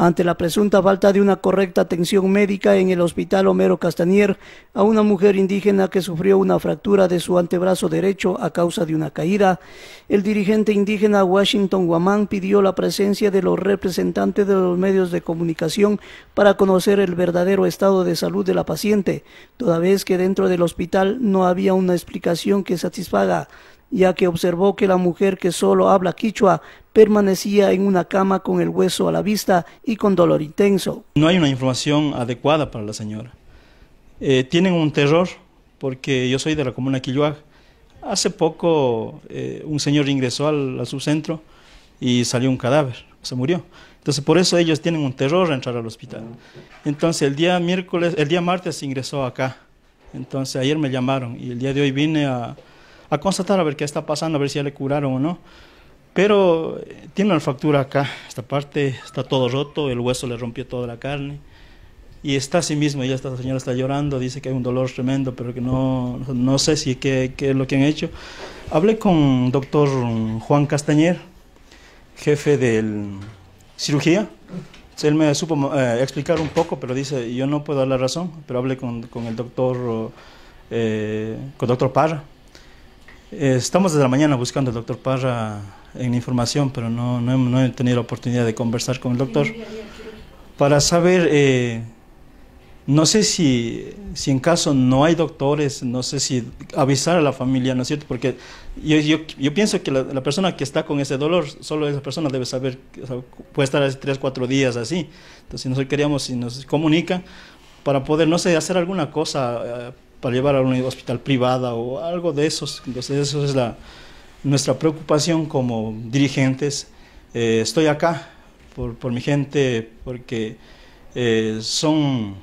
ante la presunta falta de una correcta atención médica en el hospital Homero Castanier a una mujer indígena que sufrió una fractura de su antebrazo derecho a causa de una caída. El dirigente indígena Washington Guamán pidió la presencia de los representantes de los medios de comunicación para conocer el verdadero estado de salud de la paciente, toda vez que dentro del hospital no había una explicación que satisfaga ya que observó que la mujer que solo habla quichua permanecía en una cama con el hueso a la vista y con dolor intenso. No hay una información adecuada para la señora. Eh, tienen un terror porque yo soy de la comuna quiluag Hace poco eh, un señor ingresó al, su centro y salió un cadáver, se murió. Entonces por eso ellos tienen un terror a entrar al hospital. Entonces el día miércoles, el día martes ingresó acá. Entonces ayer me llamaron y el día de hoy vine a, a constatar a ver qué está pasando, a ver si ya le curaron o no. Pero eh, tiene una fractura acá, esta parte está todo roto, el hueso le rompió toda la carne. Y está así mismo, ya esta señora está llorando, dice que hay un dolor tremendo, pero que no, no sé si qué, qué es lo que han hecho. Hablé con doctor Juan Castañer, jefe de cirugía. Él me supo eh, explicar un poco, pero dice, yo no puedo dar la razón, pero hablé con, con el doctor, eh, con doctor Parra. Eh, estamos desde la mañana buscando al doctor Parra en información, pero no, no, he tenido la oportunidad de conversar con el doctor para saber, eh, no sé si, si en caso no hay doctores, no sé si avisar a la familia, ¿no es cierto? Porque yo, yo, pienso que la, persona que está con ese dolor, solo esa persona debe saber, puede estar así tres, cuatro días así. Entonces, nosotros queríamos, si nos comunica, para poder, no sé, hacer alguna cosa. Eh, para llevar a un hospital privado o algo de esos. Entonces, eso es la, nuestra preocupación como dirigentes. Eh, estoy acá por, mi gente porque eh, ...son...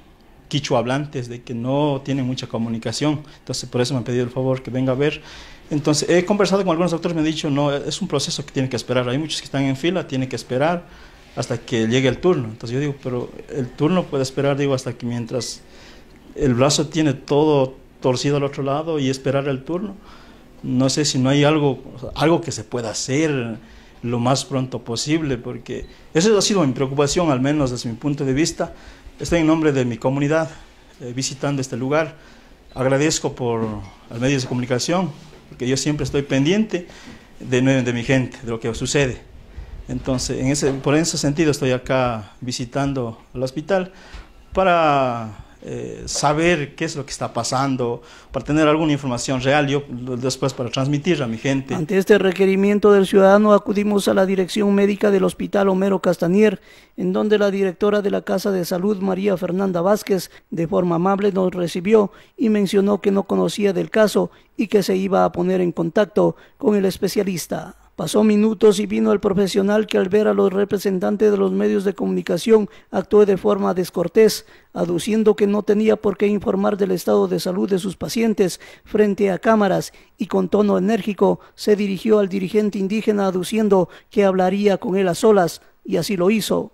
son hablantes de que no tienen mucha comunicación. Entonces, por eso me han pedido el favor que venga a ver. Entonces, he conversado con algunos doctores, me han dicho, no, es un proceso que tiene que esperar. Hay muchos que están en fila, tiene que esperar hasta que llegue el turno. Entonces yo digo, pero el turno puede esperar, digo, hasta que mientras el brazo tiene todo torcido al otro lado y esperar el turno. No sé si no hay algo, algo que se pueda hacer lo más pronto posible, porque eso ha sido mi preocupación, al menos desde mi punto de vista. Estoy en nombre de mi comunidad eh, visitando este lugar. Agradezco por los medios de comunicación, porque yo siempre estoy pendiente de, de mi gente, de lo que sucede. Entonces, en por ese sentido estoy acá visitando el hospital para eh, saber qué es lo que está pasando, para tener alguna información real, yo después para transmitirla a mi gente. Ante este requerimiento del ciudadano acudimos a la dirección médica del Hospital Homero Castanier, en donde la directora de la Casa de Salud, María Fernanda Vázquez, de forma amable nos recibió y mencionó que no conocía del caso y que se iba a poner en contacto con el especialista. Pasó minutos y vino el profesional que al ver a los representantes de los medios de comunicación actuó de forma descortés, aduciendo que no tenía por qué informar del estado de salud de sus pacientes frente a cámaras y con tono enérgico se dirigió al dirigente indígena aduciendo que hablaría con él a solas y así lo hizo.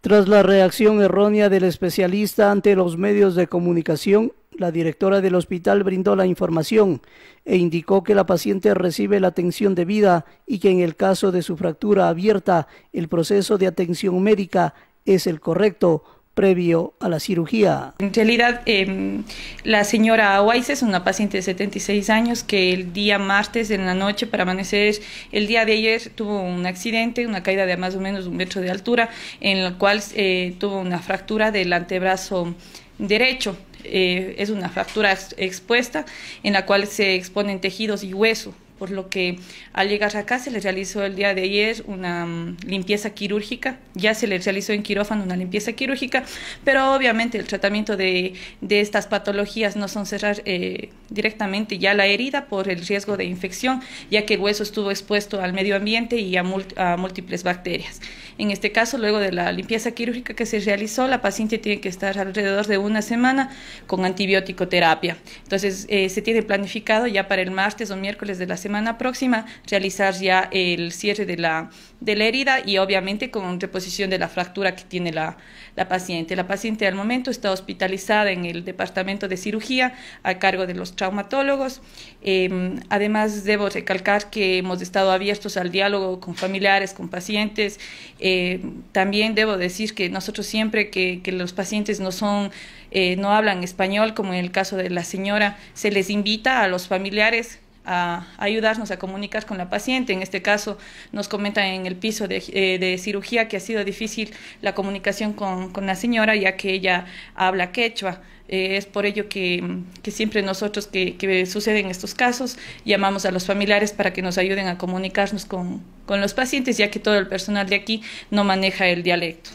Tras la reacción errónea del especialista ante los medios de comunicación, la directora del hospital brindó la información e indicó que la paciente recibe la atención debida y que en el caso de su fractura abierta, el proceso de atención médica es el correcto previo a la cirugía. En realidad, em, la señora Weiss es una paciente de 76 años que el día martes en la noche para amanecer, el día de ayer tuvo un accidente, una caída de más o menos un metro de altura, en la cual eh, tuvo una fractura del antebrazo derecho. Eh, es una fractura expuesta en la cual se exponen tejidos y hueso por lo que al llegar acá se le realizó el día de ayer una mm, limpieza quirúrgica, ya se le realizó en quirófano una limpieza quirúrgica, pero obviamente el tratamiento de, de estas patologías no son cerrar eh, directamente ya la herida por el riesgo de infección, ya que el hueso estuvo expuesto al medio ambiente y a, múltiples bacterias. En este caso, luego de la limpieza quirúrgica que se realizó, la paciente tiene que estar alrededor de una semana con antibiótico terapia. Entonces, eh, se tiene planificado ya para el martes o miércoles de la semana próxima realizar ya el cierre de la, de la herida y obviamente con reposición de la fractura que tiene la, la paciente. La paciente al momento está hospitalizada en el departamento de cirugía a cargo de los traumatólogos. Em, además, debo recalcar que hemos estado abiertos al diálogo con familiares, con pacientes. Em, también debo decir que nosotros siempre que, los pacientes no son, eh, no hablan español, como en el caso de la señora, se les invita a los familiares a ayudarnos a comunicar con la paciente. En este caso, nos comentan en el piso eh, de, cirugía que ha sido difícil la comunicación con, la señora, ya que ella habla quechua. Eh, es por ello que, siempre nosotros que, suceden estos casos llamamos a los familiares para que nos ayuden a comunicarnos con los pacientes, ya que todo el personal de aquí no maneja el dialecto.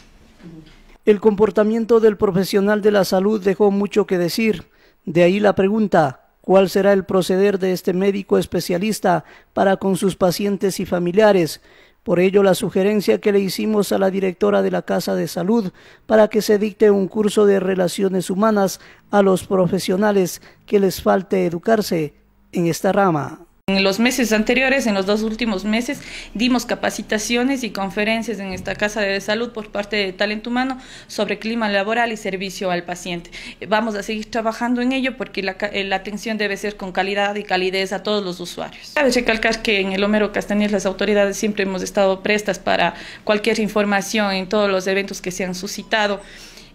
El comportamiento del profesional de la salud dejó mucho que decir. De ahí la pregunta, cuál será el proceder de este médico especialista para con sus pacientes y familiares. Por ello, la sugerencia que le hicimos a la directora de la Casa de Salud para que se dicte un curso de relaciones humanas a los profesionales que les falte educarse en esta rama. En los meses anteriores, en los dos últimos meses, dimos capacitaciones y conferencias en esta Casa de Salud por parte de Talento Humano sobre clima laboral y servicio al paciente. Vamos a seguir trabajando en ello porque la, eh, atención debe ser con calidad y calidez a todos los usuarios. Cabe recalcar que en el Homero Castañez las autoridades siempre hemos estado prestas para cualquier información en todos los eventos que se han suscitado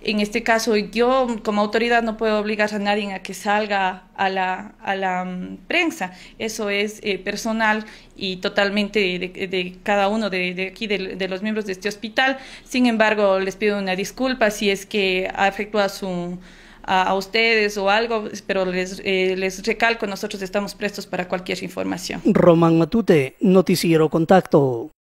en este caso yo como autoridad no puedo obligar a nadie a que salga a la, a la mm, prensa. Eso es eh, personal y totalmente de, cada uno de, aquí, de, los miembros de este hospital. Sin embargo, les pido una disculpa si es que afectó a su... A, ustedes o algo, pero les, eh, les recalco, nosotros estamos prestos para cualquier información. Román Matute, Noticiero Contacto.